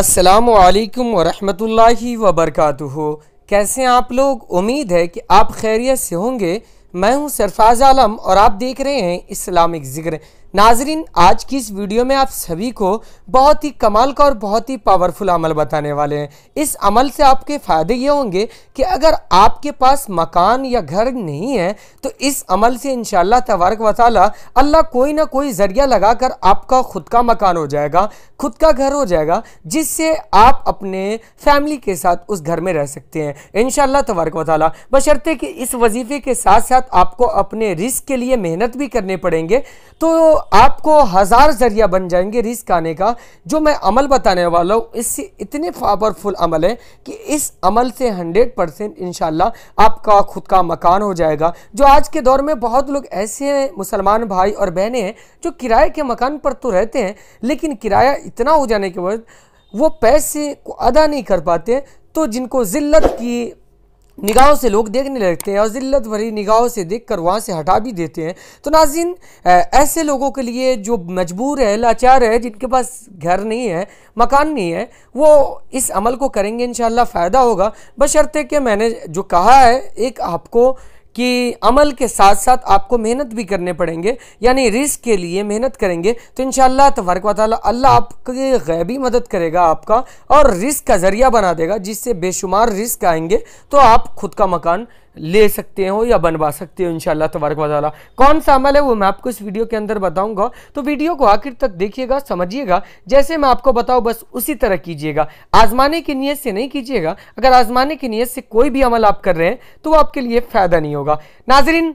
असलकम वरहमल वबरक कैसे हैं आप लोग उम्मीद है कि आप खैरियत से होंगे मैं हूं सरफाज़ आलम और आप देख रहे हैं इस्लामिक जिक्र नाजरीन आज की इस वीडियो में आप सभी को बहुत ही कमाल का और बहुत ही पावरफुल अमल बताने वाले हैं इस अमल से आपके फ़ायदे ये होंगे कि अगर आपके पास मकान या घर नहीं है तो इस अमल से इन तबारक वाली अल्लाह कोई ना कोई ज़रिया लगाकर आपका ख़ुद का मकान हो जाएगा खुद का घर हो जाएगा जिससे आप अपने फैमिली के साथ उस घर में रह सकते हैं इन तबारक वाली बशर्ते कि इस वजीफ़े के साथ साथ साथ आपको अपने रिस्क के लिए मेहनत भी करने पड़ेंगे तो आपको हज़ार जरिया बन जाएंगे रिस्क आने का जो मैं अमल बताने वाला हूँ इससे इतने पावरफुल अमल है कि इस अमल से हंड्रेड परसेंट इन आपका खुद का मकान हो जाएगा जो आज के दौर में बहुत लोग ऐसे मुसलमान भाई और बहनें हैं जो किराए के मकान पर तो रहते हैं लेकिन किराया इतना हो जाने के बाद वो पैसे को अदा नहीं कर पाते तो जिनको ज़िल्लत की निगाहों से लोग देखने लगते हैं और ज़िल्लत भरी निगाहों से देख कर वहाँ से हटा भी देते हैं तो नाजिन ऐसे लोगों के लिए जो मजबूर है लाचार है जिनके पास घर नहीं है मकान नहीं है वो इस अमल को करेंगे इन फ़ायदा होगा बशर्ते कि मैंने जो कहा है एक आपको कि अमल के साथ साथ आपको मेहनत भी करने पड़ेंगे यानी रिस्क के लिए मेहनत करेंगे तो इन तबरक अल्लाह आपकी गैबी मदद करेगा आपका और रिस्क का ज़रिया बना देगा जिससे बेशुमार रिस्क आएंगे तो आप खुद का मकान ले सकते हो या बनवा सकते हो इनशाला तबारक वाला कौन सा अमल है वो मैं आपको इस वीडियो के अंदर बताऊंगा तो वीडियो को आखिर तक देखिएगा समझिएगा जैसे मैं आपको बताऊँ बस उसी तरह कीजिएगा आजमाने की नीयत से नहीं कीजिएगा अगर आजमाने की नीयत से कोई भी अमल आप कर रहे हैं तो वो आपके लिए फ़ायदा नहीं होगा नाजरीन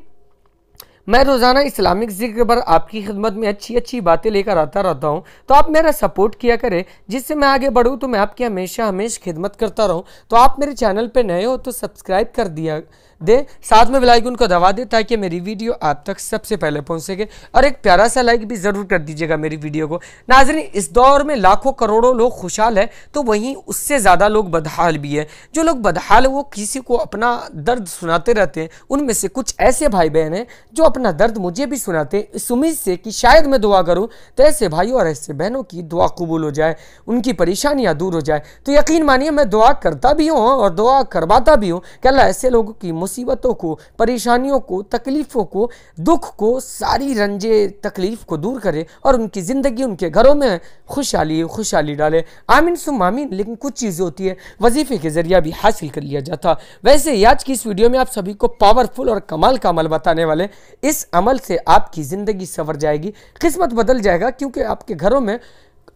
मैं रोज़ाना इस्लामिक जिक्र पर आपकी खिदमत में अच्छी अच्छी बातें लेकर आता रहता हूँ तो आप मेरा सपोर्ट किया करें जिससे मैं आगे बढ़ूँ तो मैं आपकी हमेशा हमेशा खिदमत करता रहूँ तो आप मेरे चैनल पर नए हो तो सब्सक्राइब कर दिया दे साथ में बेलाइकन को दबा दे ताकि मेरी वीडियो आप तक सबसे पहले पहुँच सके और एक प्यारा सा लाइक भी ज़रूर कर दीजिएगा मेरी वीडियो को नाजरीन इस दौर में लाखों करोड़ों लोग खुशहाल है तो वहीं उससे ज़्यादा लोग बदहाल भी है जो लोग बदहाल वो किसी को अपना दर्द सुनाते रहते हैं उनमें से कुछ ऐसे भाई बहन हैं जो अपना अपना दर्द मुझे भी सुनाते इस उम्मीद से कि शायद मैं दुआ करूं तो ऐसे भाइयों और ऐसे बहनों की दुआ कबूल हो जाए उनकी परेशानियां दूर हो जाए तो यकीन मानिए मैं दुआ करता भी हूं और दुआ करवाता भी हूं कि अल्लाह ऐसे लोगों की मुसीबतों को परेशानियों को तकलीफ़ों को दुख को सारी रंजे तकलीफ़ को दूर करे और उनकी ज़िंदगी उनके घरों में खुशहाली खुशहाली डाले आमिन सुम आमीन लेकिन कुछ चीज़ें होती है वजीफ़े के ज़रिए भी हासिल कर लिया जाता वैसे आज की इस वीडियो में आप सभी को पावरफुल और कमाल का अमल बताने वाले इस अमल से आपकी ज़िंदगी सवर जाएगी किस्मत बदल जाएगा क्योंकि आपके घरों में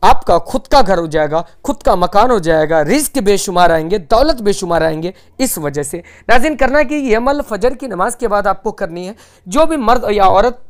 आपका खुद का घर हो जाएगा खुद का मकान हो जाएगा रिस्क बेशुमार आएंगे दौलत बेशुमार आएंगे इस वजह से नाजिन करना कि ये अमल फजर की नमाज के बाद आपको करनी है जो भी मर्द या औरत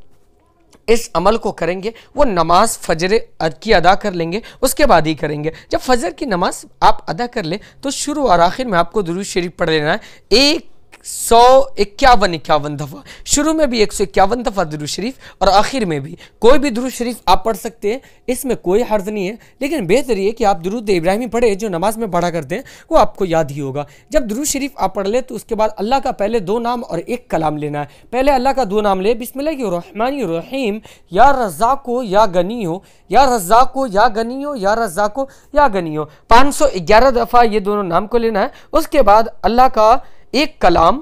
इस अमल को करेंगे वो नमाज फजर की अदा कर लेंगे उसके बाद ही करेंगे जब फजर की नमाज आप अदा कर लें तो शुरू और आखिर में आपको दुरुज शरीफ पढ़ लेना है एक सौ इक्यावन इक्यावन दफ़ा शुरू में भी एक सौ इक्यावन दफ़ा दुरु शरीफ और आखिर में भी कोई भी दुरु शरीफ आप पढ़ सकते हैं इसमें कोई हर्ज नहीं है लेकिन बेहतर ये कि आप दुरुद इब्राहिमी पढ़े जो नमाज में पढ़ा करते हैं वो आपको याद ही होगा जब दुरु शरीफ आप पढ़ ले तो उसके बाद अल्लाह का पहले दो नाम और एक कलाम लेना है पहले अल्लाह का दो नाम ले रहीम या रज़ा को या गनी हो या रज़ा को या गनी हो या रज़ा को या गनी हो पाँच सौ ग्यारह दफ़ा ये दोनों नाम को लेना है उसके बाद अल्लाह का एक कलाम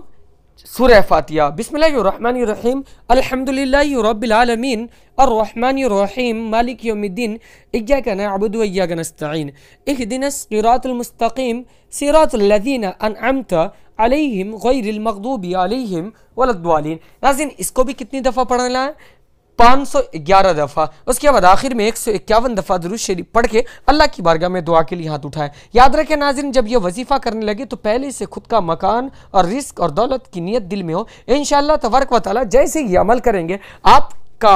सुरह फातिया बिसमीम अलहमदिल्ल रबालमीन अर्रहमानरहीम मालिक योमद्दीन इज्जा का नबुदया नस्तीन एक दिन सिरातमस्तकीम सिरातल्लिन अनअमत नाजिन इसको भी कितनी दफ़ा पढ़ना है पाँच सौ ग्यारह दफ़ा उसके बाद आखिर में एक सौ इक्यावन दफ़ा दुरुज शरीफ पढ़ के अल्लाह की बारगाह में दुआ के लिए हाथ उठाए याद रखे नाजिन जब यह वजीफ़ा करने लगे तो पहले से खुद का मकान और रिस्क और दौलत की नीयत दिल में हो इन तबरक वाली जैसे ये अमल करेंगे आपका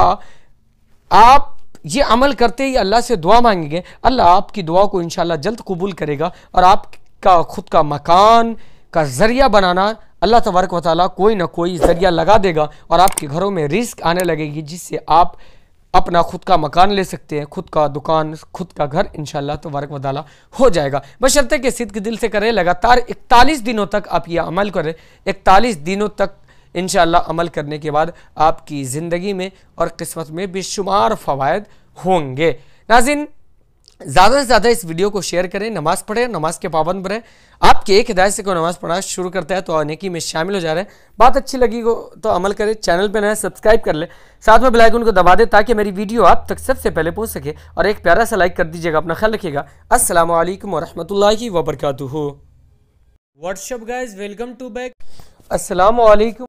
आप ये अमल करते ही अल्लाह से दुआ मांगेंगे अल्लाह आपकी दुआ को इन जल्द कबूल करेगा और आपका खुद का मकान का ज़रिया बनाना अल्लाह तबारक वाली कोई ना कोई ज़रिया लगा देगा और आपके घरों में रिस्क आने लगेगी जिससे आप अपना खुद का मकान ले सकते हैं खुद का दुकान खुद का घर इन तबारक वाली हो जाएगा बशर्ते कि सिद्ध दिल से करें लगातार इकतालीस दिनों तक आप ये अमल करें इकतालीस दिनों तक इन अमल करने के बाद आपकी ज़िंदगी में और किस्मत में बेशुमार फ़वाद होंगे नाजिन ज़्यादा से ज़्यादा इस वीडियो को शेयर करें नमाज़ पढ़ें नमाज के पाबंद बने आपके एक हिदायत से कोई नमाज़ पढ़ना शुरू करता है तो नेकी में शामिल हो जा रहे हैं बात अच्छी लगी हो तो अमल करें चैनल पर नए सब्सक्राइब कर लें साथ में बेलाइकन को दबा दें ताकि मेरी वीडियो आप तक सबसे पहले पहुँच सके और एक प्यारा सा लाइक कर दीजिएगा अपना ख्याल रखिएगा असल वरहमल वबरकू what's up guys welcome to back Aslam